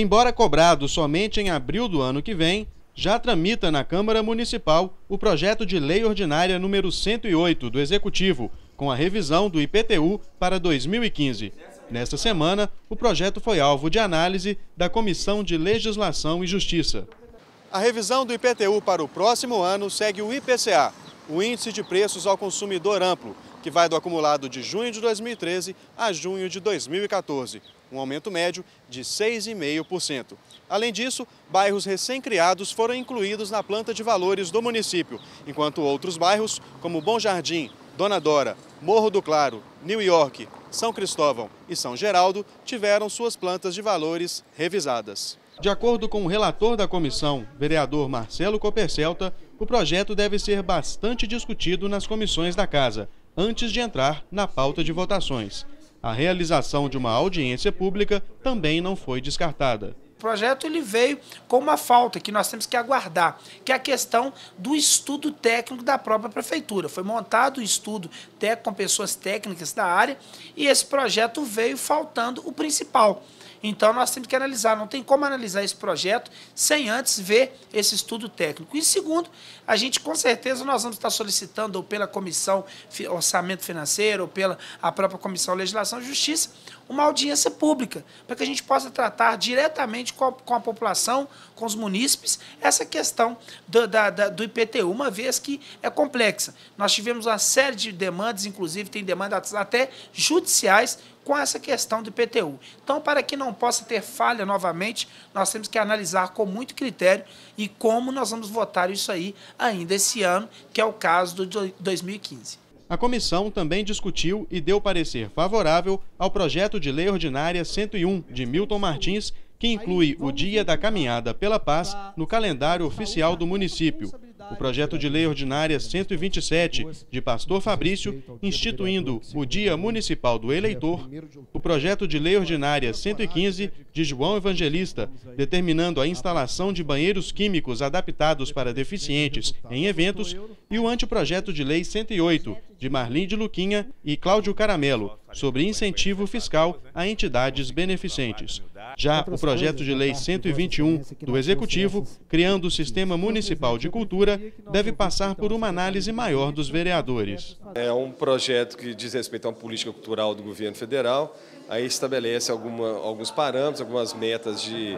Embora cobrado somente em abril do ano que vem, já tramita na Câmara Municipal o projeto de lei ordinária número 108 do Executivo, com a revisão do IPTU para 2015. Nesta semana, o projeto foi alvo de análise da Comissão de Legislação e Justiça. A revisão do IPTU para o próximo ano segue o IPCA, o Índice de Preços ao Consumidor Amplo, que vai do acumulado de junho de 2013 a junho de 2014 um aumento médio de 6,5%. Além disso, bairros recém-criados foram incluídos na planta de valores do município, enquanto outros bairros, como Bom Jardim, Dona Dora, Morro do Claro, New York, São Cristóvão e São Geraldo, tiveram suas plantas de valores revisadas. De acordo com o relator da comissão, vereador Marcelo Copercelta, o projeto deve ser bastante discutido nas comissões da casa, antes de entrar na pauta de votações. A realização de uma audiência pública também não foi descartada. O projeto ele veio com uma falta que nós temos que aguardar, que é a questão do estudo técnico da própria prefeitura. Foi montado o um estudo técnico com pessoas técnicas da área e esse projeto veio faltando o principal, então nós temos que analisar, não tem como analisar esse projeto sem antes ver esse estudo técnico. E segundo, a gente com certeza nós vamos estar solicitando ou pela comissão orçamento financeiro ou pela a própria comissão legislação e justiça uma audiência pública para que a gente possa tratar diretamente com a, com a população, com os munícipes essa questão do, da, da, do IPTU, uma vez que é complexa. Nós tivemos uma série de demandas, inclusive tem demandas até judiciais com essa questão do IPTU. Então, para que não possa ter falha novamente, nós temos que analisar com muito critério e como nós vamos votar isso aí ainda esse ano, que é o caso do 2015. A comissão também discutiu e deu parecer favorável ao projeto de lei ordinária 101 de Milton Martins, que inclui o Dia da Caminhada pela Paz no calendário oficial do município o projeto de lei ordinária 127, de Pastor Fabrício, instituindo o Dia Municipal do Eleitor, o projeto de lei ordinária 115, de João Evangelista, determinando a instalação de banheiros químicos adaptados para deficientes em eventos, e o anteprojeto de lei 108, de Marlim de Luquinha e Cláudio Caramelo, sobre incentivo fiscal a entidades beneficentes. Já o projeto de lei 121 né? do Executivo, criando o Sistema Municipal de Cultura, deve passar por uma análise maior dos vereadores. É um projeto que diz respeito a uma política cultural do governo federal, aí estabelece alguma, alguns parâmetros, algumas metas de,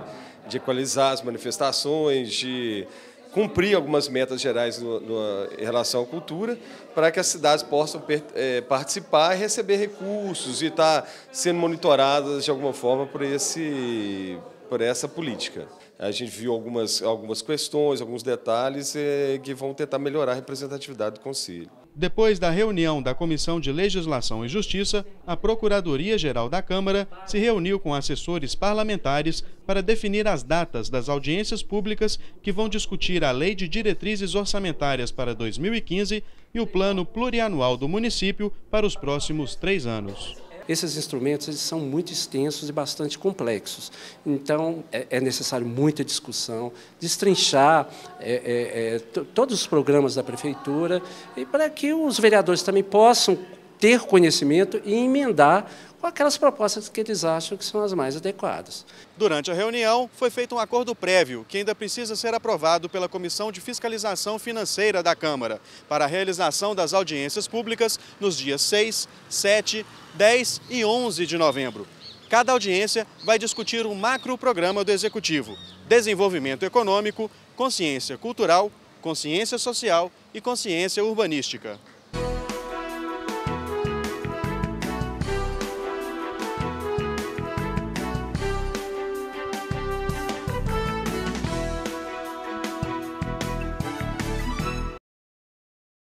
de equalizar as manifestações, de cumprir algumas metas gerais no, no, em relação à cultura, para que as cidades possam per, é, participar e receber recursos e estar tá sendo monitoradas de alguma forma por, esse, por essa política. A gente viu algumas, algumas questões, alguns detalhes é, que vão tentar melhorar a representatividade do Conselho. Depois da reunião da Comissão de Legislação e Justiça, a Procuradoria-Geral da Câmara se reuniu com assessores parlamentares para definir as datas das audiências públicas que vão discutir a Lei de Diretrizes Orçamentárias para 2015 e o Plano Plurianual do Município para os próximos três anos. Esses instrumentos eles são muito extensos e bastante complexos. Então, é, é necessário muita discussão, destrinchar é, é, é todos os programas da Prefeitura, e para que os vereadores também possam ter conhecimento e emendar com aquelas propostas que eles acham que são as mais adequadas. Durante a reunião, foi feito um acordo prévio, que ainda precisa ser aprovado pela Comissão de Fiscalização Financeira da Câmara, para a realização das audiências públicas nos dias 6, 7, 10 e 11 de novembro. Cada audiência vai discutir um macro programa do Executivo, desenvolvimento econômico, consciência cultural, consciência social e consciência urbanística.